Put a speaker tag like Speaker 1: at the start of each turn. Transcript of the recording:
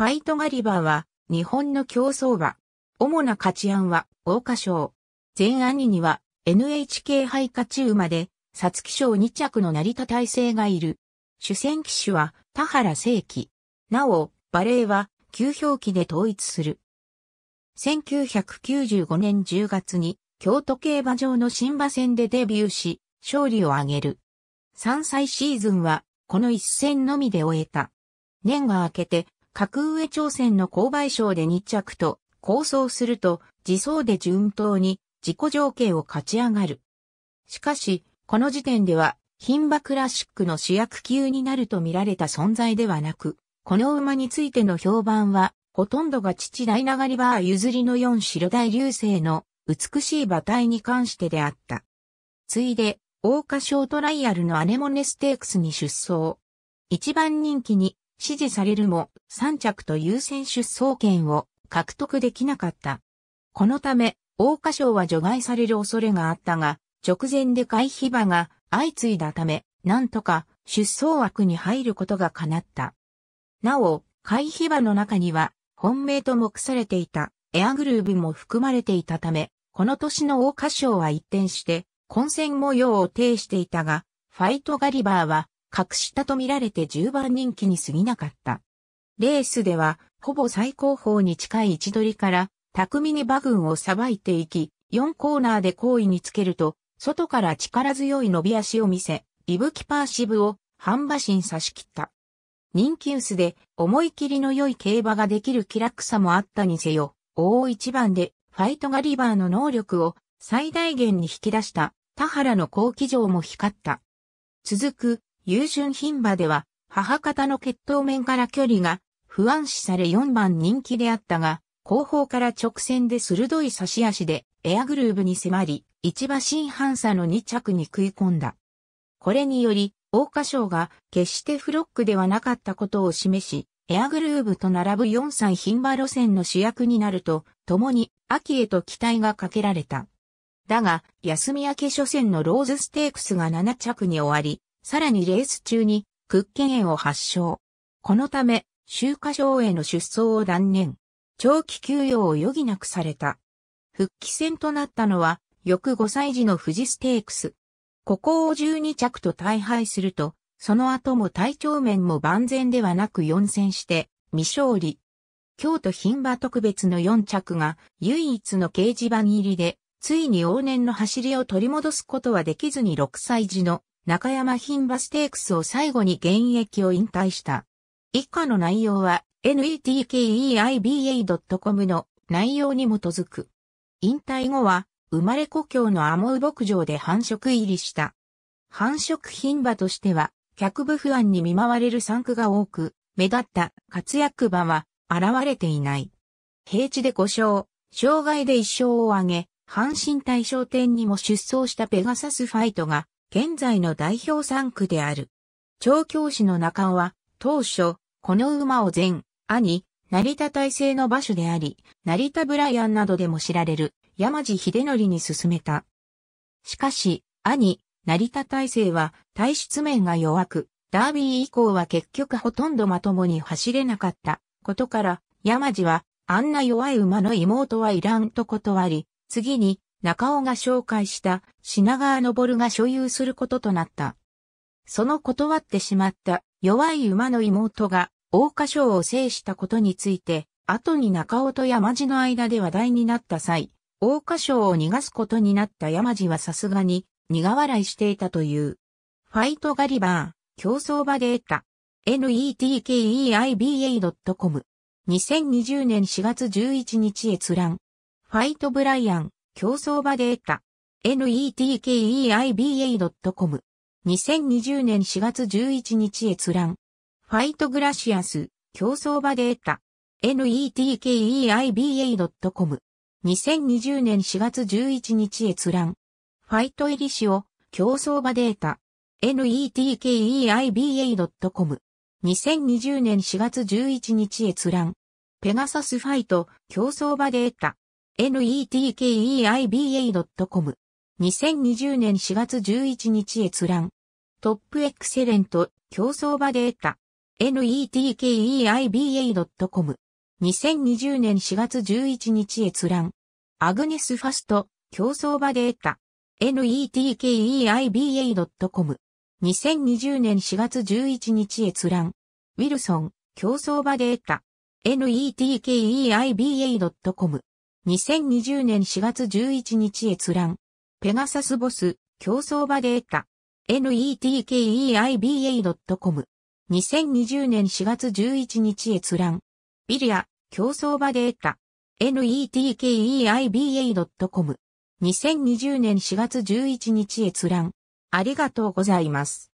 Speaker 1: ファイトガリバーは、日本の競争馬。主な勝ち案は、大花賞。前兄には、NHK 杯勝ち馬で、皐月賞2着の成田大成がいる。主戦騎手は、田原正規。なお、バレーは、旧表記で統一する。1995年10月に、京都競馬場の新馬戦でデビューし、勝利を挙げる。3歳シーズンは、この一戦のみで終えた。年が明けて、格上朝鮮の購買賞で2着と、構想すると、自走で順当に自己条件を勝ち上がる。しかし、この時点では、牝馬クラシックの主役級になると見られた存在ではなく、この馬についての評判は、ほとんどが父大流りバー譲りの四白大流星の美しい馬体に関してであった。ついで、大花賞トライアルのアネモネステークスに出走。一番人気に支持されるも3着と優先出走権を獲得できなかった。このため、桜花賞は除外される恐れがあったが、直前で回避馬が相次いだため、なんとか出走枠に入ることが叶った。なお、回避馬の中には、本命と目されていたエアグルーブも含まれていたため、この年の桜花賞は一転して、混戦模様を呈していたが、ファイトガリバーは格下と見られて10番人気に過ぎなかった。レースでは、ほぼ最高峰に近い位置取りから、巧みに馬群をさばいていき、4コーナーで好位につけると、外から力強い伸び足を見せ、リブキパーシブを半馬身差し切った。人気薄で思い切りの良い競馬ができる気楽さもあったにせよ、大一番でファイトガリバーの能力を最大限に引き出した田原の後期場も光った。続く優順牝馬では、母方の血統面から距離が不安視され4番人気であったが、後方から直線で鋭い差し足でエアグルーブに迫り、一馬新反差の2着に食い込んだ。これにより、桜花賞が決してフロックではなかったことを示し、エアグルーブと並ぶ4歳牝馬路線の主役になると、共に秋へと期待がかけられた。だが、休み明け初戦のローズステークスが7着に終わり、さらにレース中に屈腱炎を発症。このため、秋華賞への出走を断念。長期休養を余儀なくされた。復帰戦となったのは、翌5歳児の富士ステークス。ここを12着と大敗すると、その後も体調面も万全ではなく4戦して、未勝利。京都品馬特別の4着が唯一の掲示板入りで、ついに往年の走りを取り戻すことはできずに6歳児の中山牝馬ステークスを最後に現役を引退した。以下の内容は netkeiba.com の内容に基づく。引退後は生まれ故郷のアモウ牧場で繁殖入りした。繁殖牝馬としては客部不安に見舞われる産区が多く、目立った活躍馬は現れていない。平地で5勝、障害で1勝を挙げ、阪神大賞典にも出走したペガサスファイトが現在の代表3区である。調教師の中尾は、当初、この馬を前、兄、成田体制の馬所であり、成田ブライアンなどでも知られる、山地秀則に進めた。しかし、兄、成田体制は体質面が弱く、ダービー以降は結局ほとんどまともに走れなかったことから、山地は、あんな弱い馬の妹はいらんと断り、次に、中尾が紹介した品川昇が所有することとなった。その断ってしまった弱い馬の妹が大花賞を制したことについて、後に中尾と山路の間で話題になった際、大花賞を逃がすことになった山路はさすがに苦笑いしていたという。ファイトガリバー、競争場で得た。netkeiba.com2020 年4月11日閲覧。ファイトブライアン、競争場データ。netkeiba.com 2020年4月11日閲覧。ファイトグラシアス、競争場データ。netkeiba.com 2020年4月11日閲覧。ファイトエリシオ、競争場データ。netkeiba.com。2020年4月11日閲覧。ペガサスファイト競争場データ。netkeiba.com。2020年4月11日閲覧。トップエクセレント、競争場データ。netkeiba.com。2020年4月11日閲覧。アグネスファスト、競争場データ。netkeiba.com。2020年4月11日閲覧。ウィルソン、競争場データ。netkeiba.com。2020年4月11日閲覧。ペガサスボス、競争場データ。netkeiba.com。2020年4月11日閲覧。ビリア、競争場データ。netkeiba.com。2020年4月11日閲覧。ありがとうございます。